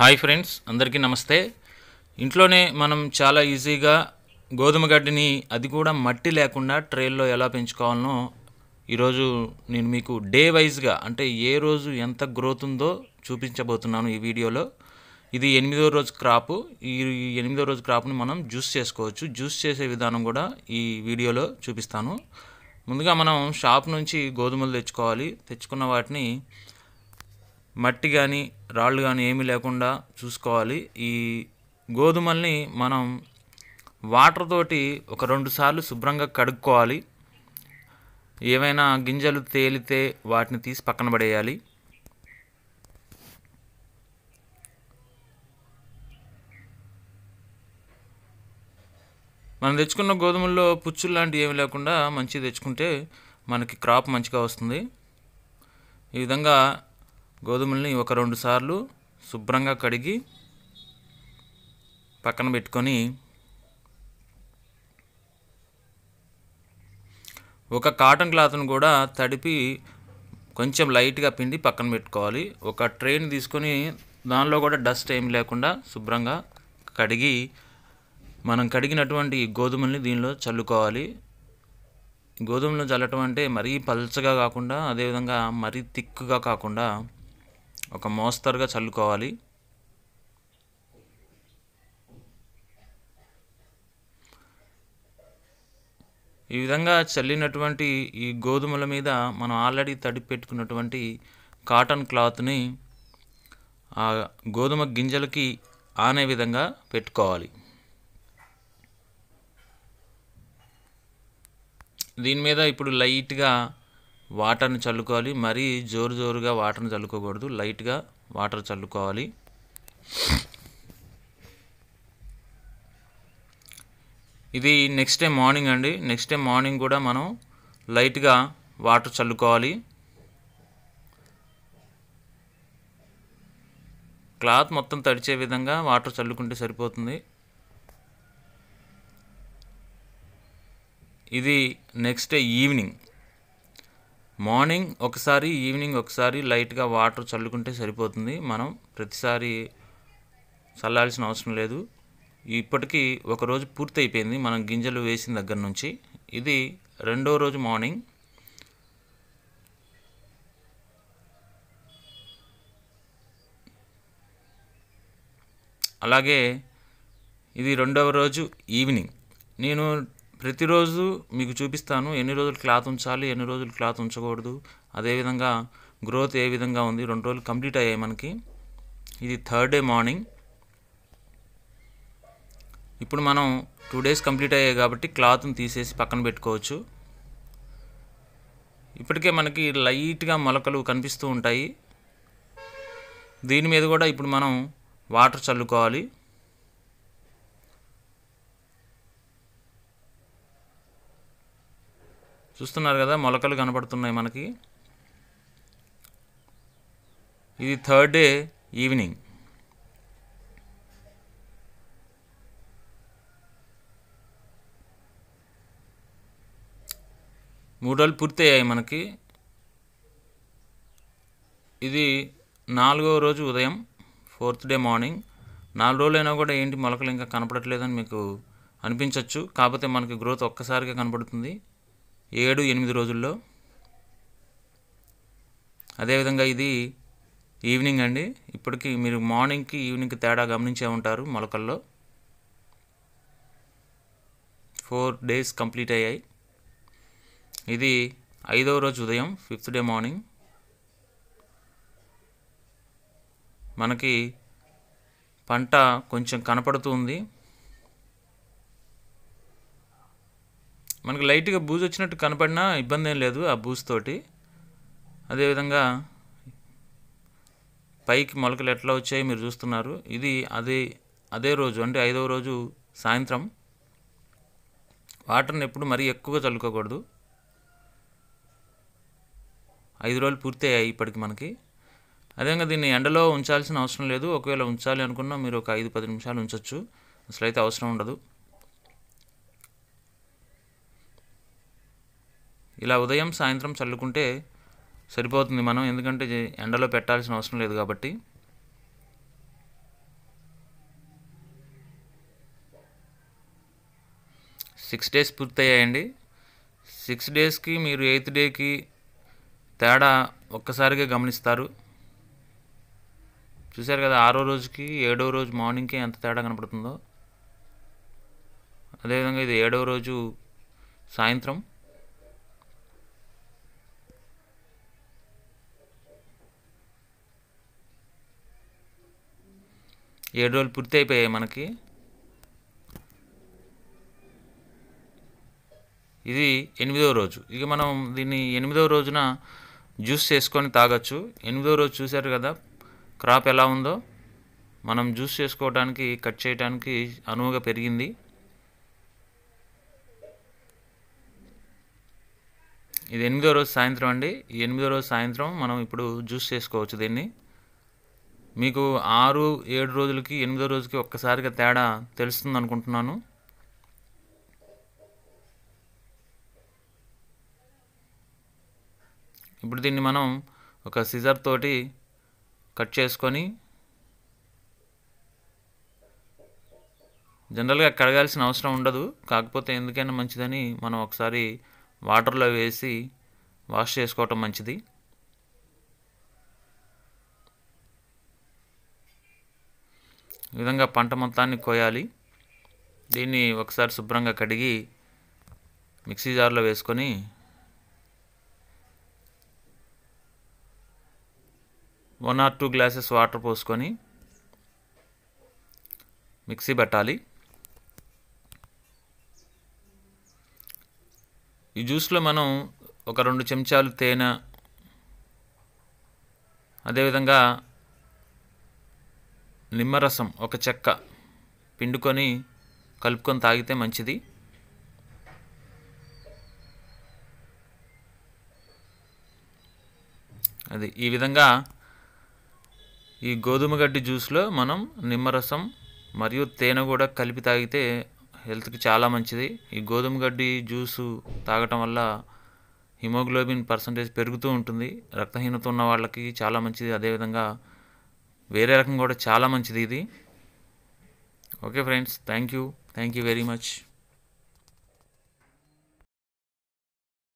hi friends అందరికీ నమస్తే ఇంట్లోనే మనం చాలా ఈజీగా గోధుమ గడ్డిని అది కూడా మట్టి లేకుండా ట్రైల్లో ఎలా పెంచుకోవాలనో ఈరోజు నేను మీకు డే వైజ్గా అంటే ఏ రోజు ఎంత గ్రోత్ ఉందో చూపించబోతున్నాను ఈ వీడియోలో ఇది ఎనిమిదో రోజు క్రాప్ ఈ ఎనిమిదో రోజు క్రాప్ని మనం జ్యూస్ చేసుకోవచ్చు జ్యూస్ చేసే విధానం కూడా ఈ వీడియోలో చూపిస్తాను ముందుగా మనం షాప్ నుంచి గోధుమలు తెచ్చుకోవాలి తెచ్చుకున్న వాటిని మట్టి కానీ రాళ్ళు కానీ ఏమీ లేకుండా చూసుకోవాలి ఈ గోధుమల్ని మనం వాటర్ తోటి ఒక రెండు సార్లు శుభ్రంగా కడుక్కోవాలి ఏవైనా గింజలు తేలితే వాటిని తీసి పక్కన పడేయాలి మనం తెచ్చుకున్న గోధుమల్లో పుచ్చులు లాంటివి ఏమి లేకుండా మంచిగా తెచ్చుకుంటే మనకి క్రాప్ మంచిగా వస్తుంది ఈ విధంగా గోధుమల్ని ఒక రెండు సార్లు శుభ్రంగా కడిగి పక్కన పెట్టుకొని ఒక కాటన్ క్లాత్ను కూడా తడిపి కొంచెం లైట్గా పిండి పక్కన పెట్టుకోవాలి ఒక ట్రైన్ తీసుకొని దానిలో కూడా డస్ట్ ఏం లేకుండా శుభ్రంగా కడిగి మనం కడిగినటువంటి గోధుమల్ని దీనిలో చల్లుకోవాలి గోధుమలు చల్లటం అంటే మరీ పల్చగా కాకుండా అదేవిధంగా మరీ తిక్కుగా కాకుండా ఒక మోస్తరుగా చల్లుకోవాలి ఈ విధంగా చల్లినటువంటి ఈ గోధుమల మీద మనం ఆల్రెడీ తడి పెట్టుకున్నటువంటి కాటన్ క్లాత్ని ఆ గోధుమ గింజలకి ఆనే విధంగా పెట్టుకోవాలి దీని మీద ఇప్పుడు లైట్గా వాటర్ని చల్లుకోవాలి మరీ జోరు జోరుగా వాటర్ని చల్లుకోకూడదు లైట్గా వాటర్ చల్లుకోవాలి ఇది నెక్స్ట్ డే మార్నింగ్ అండి నెక్స్ట్ డే మార్నింగ్ కూడా మనం లైట్గా వాటర్ చల్లుకోవాలి క్లాత్ మొత్తం తడిచే విధంగా వాటర్ చల్లుకుంటే సరిపోతుంది ఇది నెక్స్ట్ డే ఈవినింగ్ మార్నింగ్ ఒకసారి ఈవినింగ్ ఒకసారి లైట్గా వాటర్ చల్లుకుంటే సరిపోతుంది మనం ప్రతిసారి చల్లాల్సిన అవసరం లేదు ఇప్పటికీ ఒకరోజు పూర్తి అయిపోయింది మనం గింజలు వేసిన దగ్గర నుంచి ఇది రెండో రోజు మార్నింగ్ అలాగే ఇది రెండవ రోజు ఈవినింగ్ నేను ప్రతిరోజు మీకు చూపిస్తాను ఎన్ని రోజులు క్లాత్ ఉంచాలి ఎన్ని రోజులు క్లాత్ ఉంచకూడదు అదేవిధంగా గ్రోత్ ఏ విధంగా ఉంది రెండు రోజులు కంప్లీట్ అయ్యాయి మనకి ఇది థర్డ్ డే మార్నింగ్ ఇప్పుడు మనం టూ డేస్ కంప్లీట్ అయ్యాయి కాబట్టి క్లాత్ని తీసేసి పక్కన పెట్టుకోవచ్చు ఇప్పటికే మనకి లైట్గా మొలకలు కనిపిస్తూ ఉంటాయి దీని మీద కూడా ఇప్పుడు మనం వాటర్ చల్లుకోవాలి చూస్తున్నారు కదా మొలకలు కనబడుతున్నాయి మనకి ఇది థర్డ్ డే ఈవినింగ్ మూడు రోజులు పూర్తయ్యాయి మనకి ఇది నాలుగో రోజు ఉదయం ఫోర్త్ డే మార్నింగ్ నాలుగు రోజులైనా కూడా ఏంటి మొలకలు ఇంకా కనపడట్లేదని మీకు అనిపించవచ్చు కాకపోతే మనకి గ్రోత్ ఒక్కసారిగా కనపడుతుంది ఏడు ఎనిమిది రోజుల్లో అదేవిధంగా ఇది ఈవినింగ్ అండి ఇప్పటికీ మీరు మార్నింగ్కి ఈవినింగ్కి తేడా గమనించే ఉంటారు మొలకల్లో ఫోర్ డేస్ కంప్లీట్ అయ్యాయి ఇది ఐదవ రోజు ఉదయం ఫిఫ్త్ డే మార్నింగ్ మనకి పంట కొంచెం కనపడుతుంది మనకు లైట్గా బూజ్ వచ్చినట్టు కనపడినా ఇబ్బంది ఏం లేదు ఆ బూజ్ తోటి అదేవిధంగా పైకి మొలకలు ఎట్లా వచ్చాయి మీరు చూస్తున్నారు ఇది అదే అదే రోజు అంటే ఐదవ రోజు సాయంత్రం వాటర్ని ఎప్పుడు మరీ ఎక్కువగా చల్లుకోకూడదు ఐదు రోజులు పూర్తి అయ్యాయి ఇప్పటికి మనకి అదేవిధంగా దీన్ని ఎండలో ఉంచాల్సిన అవసరం లేదు ఒకవేళ ఉంచాలి అనుకున్నా మీరు ఒక ఐదు పది నిమిషాలు ఉంచవచ్చు అసలు అయితే అవసరం ఉండదు ఇలా ఉదయం సాయంత్రం చల్లుకుంటే సరిపోతుంది మనం ఎందుకంటే ఎండలో పెట్టాల్సిన అవసరం లేదు కాబట్టి సిక్స్ డేస్ పూర్తయ్యాయండి సిక్స్ డేస్కి మీరు ఎయిత్ డేకి తేడా ఒక్కసారిగా గమనిస్తారు చూశారు కదా ఆరో రోజుకి ఏడవ రోజు మార్నింగ్కి ఎంత తేడా కనపడుతుందో అదేవిధంగా ఇది ఏడవ రోజు సాయంత్రం ఏడు రోజులు పూర్తి అయిపోయాయి మనకి ఇది ఎనిమిదవ రోజు ఇక మనం దీన్ని ఎనిమిదవ రోజున జ్యూస్ చేసుకొని తాగొచ్చు ఎనిమిదవ రోజు చూశారు కదా క్రాప్ ఎలా ఉందో మనం జ్యూస్ చేసుకోవడానికి కట్ చేయడానికి అనువుగా పెరిగింది ఇది ఎనిమిదో రోజు సాయంత్రం అండి ఎనిమిదో రోజు సాయంత్రం మనం ఇప్పుడు జ్యూస్ చేసుకోవచ్చు దీన్ని మీకు ఆరు ఏడు రోజులకి ఎనిమిదో రోజుకి ఒక్కసారిగా తేడా తెలుస్తుంది అనుకుంటున్నాను ఇప్పుడు దీన్ని మనం ఒక సిజర్ తోటి కట్ చేసుకొని జనరల్గా కడగాల్సిన అవసరం ఉండదు కాకపోతే ఎందుకైనా మంచిదని మనం ఒకసారి వాటర్లో వేసి వాష్ చేసుకోవటం మంచిది ఈ విధంగా పంట మొత్తాన్ని కోయాలి దీన్ని ఒకసారి శుభ్రంగా కడిగి మిక్సీ జార్లో వేసుకొని one or two glasses water పోసుకొని మిక్సీ పెట్టాలి ఈ జ్యూస్లో మనం ఒక రెండు చెంచాలు తేనె అదేవిధంగా నిమ్మరసం ఒక చెక్క పిండుకొని కలుపుకొని తాగితే మంచిది అది ఈ విధంగా ఈ గోధుమ గడ్డి జ్యూస్లో మనం నిమ్మరసం మరియు తేనె కూడా కలిపి తాగితే హెల్త్కి చాలా మంచిది ఈ గోధుమ గడ్డి జ్యూసు తాగటం వల్ల హిమోగ్లోబిన్ పర్సంటేజ్ పెరుగుతూ ఉంటుంది రక్తహీనత ఉన్న వాళ్ళకి చాలా మంచిది అదేవిధంగా వేరే రకం కూడా చాలా మంచిది ఇది okay friends thank you thank you very much